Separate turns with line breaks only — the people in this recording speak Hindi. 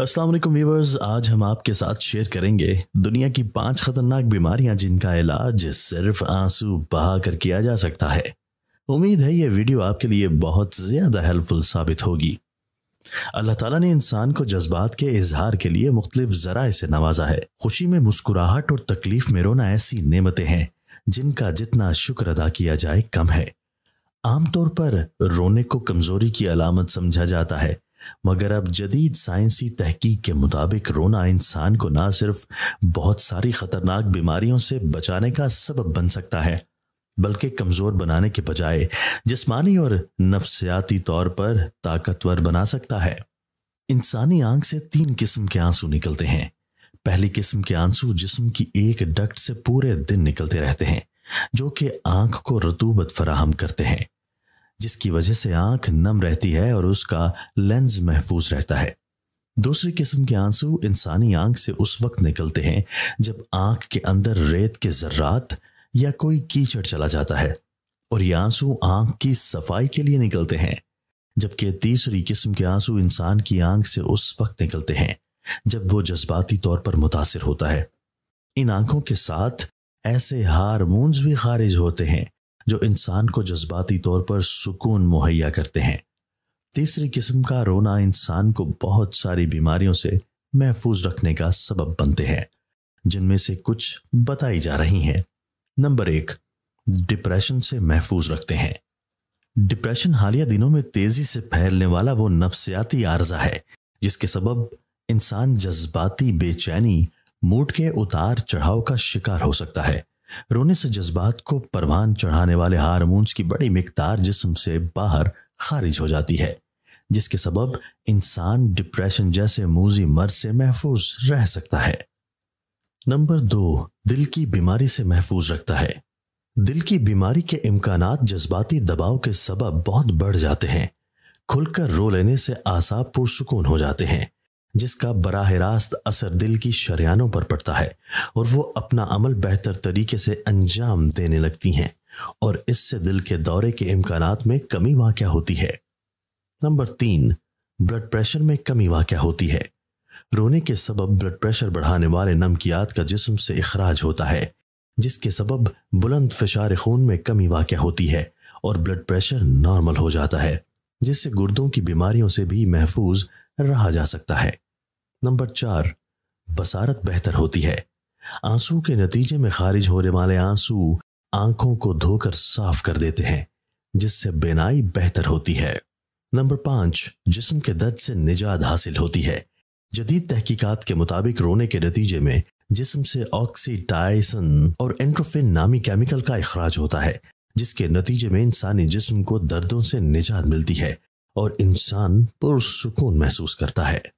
असलम वीवर्स व्यूवर्स आज हम आपके साथ शेयर करेंगे दुनिया की पांच खतरनाक बीमारियां जिनका इलाज सिर्फ आंसू बहाकर किया जा सकता है उम्मीद है ये वीडियो आपके लिए बहुत ज़्यादा हेल्पफुल साबित होगी अल्लाह ताला ने इंसान को जज्बात के इजहार के लिए मुख्तलिफ जराए से नवाजा है खुशी में मुस्कुराहट और तकलीफ में रोना ऐसी नियमतें हैं जिनका जितना शुक्र अदा किया जाए कम है आमतौर पर रोने को कमजोरी की अलामत समझा जाता है मगर अब जदीद साइंसी तहकीक के मुताबिक रोना इंसान को ना सिर्फ बहुत सारी खतरनाक बीमारियों से बचाने का सबब बन सकता है बल्कि कमज़ोर बनाने के बजाय जिसमानी और नफ्सियाती तौर पर ताकतवर बना सकता है इंसानी आंख से तीन किस्म के आंसू निकलते हैं पहली किस्म के आंसू जिस्म की एक डक्ट से पूरे दिन निकलते रहते हैं जो कि आंख को रतूबत फराहम करते हैं जिसकी वजह से आंख नम रहती है और उसका लेंस महफूज रहता है दूसरी किस्म के आंसू इंसानी आंख से उस वक्त निकलते हैं जब आंख के अंदर रेत के जर्रात या कोई कीचड़ चला जाता है और ये आंसू आंख की सफाई के लिए निकलते हैं जबकि तीसरी किस्म के आंसू इंसान की आंख से उस वक्त निकलते हैं जब वो जज्बाती तौर पर मुतासर होता है इन आंखों के साथ ऐसे हारमोन्स भी खारिज होते हैं जो इंसान को जज्बाती तौर पर सुकून मुहैया करते हैं तीसरी किस्म का रोना इंसान को बहुत सारी बीमारियों से महफूज रखने का सबब बनते हैं जिनमें से कुछ बताई जा रही हैं नंबर एक डिप्रेशन से महफूज रखते हैं डिप्रेशन हालिया दिनों में तेजी से फैलने वाला वो नफसियाती आर्जा है जिसके सबब इंसान जज्बाती बेचैनी मूड के उतार चढ़ाव का शिकार हो सकता है रोने से जज्बात को परवान चढ़ाने वाले हारमोन्स की बड़ी मकदार जिसम से बाहर खारिज हो जाती है जिसके सबब इंसान डिप्रेशन जैसे मूजी मर्ज से महफूज रह सकता है नंबर दो दिल की बीमारी से महफूज रखता है दिल की बीमारी के इम्कान जज्बाती दबाव के सबब बहुत बढ़ जाते हैं खुलकर रो लेने से आसाब पुरसकून हो जाते हैं जिसका बराह रास्त असर दिल की शरियानों पर पड़ता है और वो अपना अमल बेहतर तरीके से अंजाम देने लगती हैं और इससे दिल के दौरे के इम्कान में कमी वाक़ होती है नंबर तीन ब्लड प्रेशर में कमी वाक़ होती है रोने के सबब ब्लड प्रेशर बढ़ाने वाले नमकियात का जिसम से अखराज होता है जिसके सबब बुलंद फिशार खून में कमी वाक़ होती है और ब्लड प्रेशर नॉर्मल हो जाता है जिससे गुर्दों की बीमारियों से भी महफूज रहा जा सकता है नंबर चार बसारत बेहतर होती है आंसू के नतीजे में खारिज होने वाले आंसू आंखों को धोकर साफ कर देते हैं जिससे बेनाई बेहतर होती है नंबर पांच जिस्म के दर्द से निजात हासिल होती है जदीद तहकीकात के मुताबिक रोने के नतीजे में जिस्म से ऑक्सीटाइसन और एंट्रोफिन नामी केमिकल का अखराज होता है जिसके नतीजे में इंसानी जिस्म को दर्दों से निजात मिलती है और इंसान पुरसकून महसूस करता है